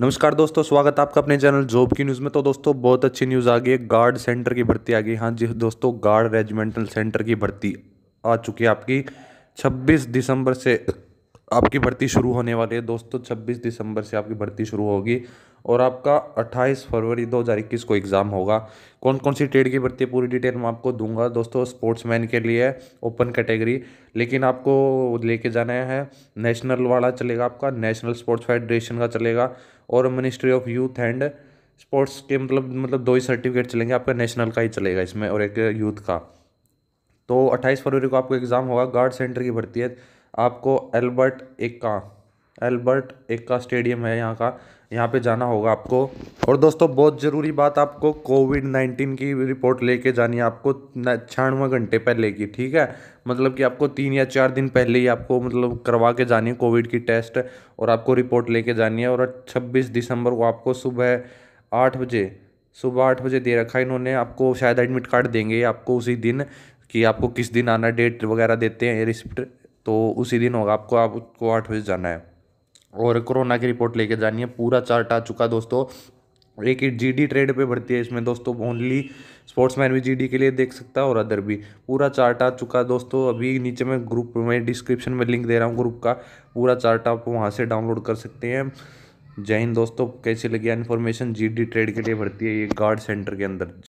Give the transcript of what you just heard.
नमस्कार दोस्तों स्वागत है आपका अपने चैनल जॉब की न्यूज़ में तो दोस्तों बहुत अच्छी न्यूज़ आ गई है गार्ड सेंटर की भर्ती आ गई हाँ जी दोस्तों गार्ड रेजिमेंटल सेंटर की भर्ती आ चुकी है आपकी 26 दिसंबर से आपकी भर्ती शुरू होने वाली है दोस्तों 26 दिसंबर से आपकी भर्ती शुरू होगी और आपका 28 फरवरी 2021 को एग्ज़ाम होगा कौन कौन सी ट्रेड की भर्ती है पूरी डिटेल मैं आपको दूंगा दोस्तों स्पोर्ट्समैन के लिए ओपन कैटेगरी लेकिन आपको लेके जाना है नेशनल वाला चलेगा आपका नेशनल स्पोर्ट्स फेडरेशन का चलेगा और ministry of youth and sports के मतलब मतलब दो ही सर्टिफिकेट चलेंगे आपका नेशनल का ही चलेगा इसमें और एक यूथ का तो 28 फरवरी को आपको एग्ज़ाम होगा गार्ड सेंटर की भर्ती है आपको एल्बर्ट एक का एल्बर्ट एक का स्टेडियम है यहाँ का यहाँ पे जाना होगा आपको और दोस्तों बहुत ज़रूरी बात आपको कोविड नाइन्टीन की रिपोर्ट लेके जानी है आपको छियानवे घंटे पहले की ठीक है मतलब कि आपको तीन या चार दिन पहले ही आपको मतलब करवा के जानी है कोविड की टेस्ट और आपको रिपोर्ट लेके जानी है और छब्बीस दिसंबर को आपको सुबह आठ बजे सुबह आठ बजे दे रखा है इन्होंने आपको शायद एडमिट कार्ड देंगे आपको उसी दिन कि आपको किस दिन आना डेट वगैरह देते हैं रिसिप्ट तो उसी दिन होगा आपको आपको आठ बजे जाना है और कोरोना की रिपोर्ट लेके जानी है पूरा चार्ट आ चुका दोस्तों एक ही जी डी ट्रेड पर भर्ती है इसमें दोस्तों ओनली स्पोर्ट्समैन भी जीडी के लिए देख सकता है और अदर भी पूरा चार्ट आ चुका दोस्तों अभी नीचे में ग्रुप में डिस्क्रिप्शन में लिंक दे रहा हूँ ग्रुप का पूरा चार्ट आप वहाँ से डाउनलोड कर सकते हैं जय हिंद दोस्तों कैसे लगी इन्फॉर्मेशन जीडी ट्रेड के लिए भर्ती है ये गार्ड सेंटर के अंदर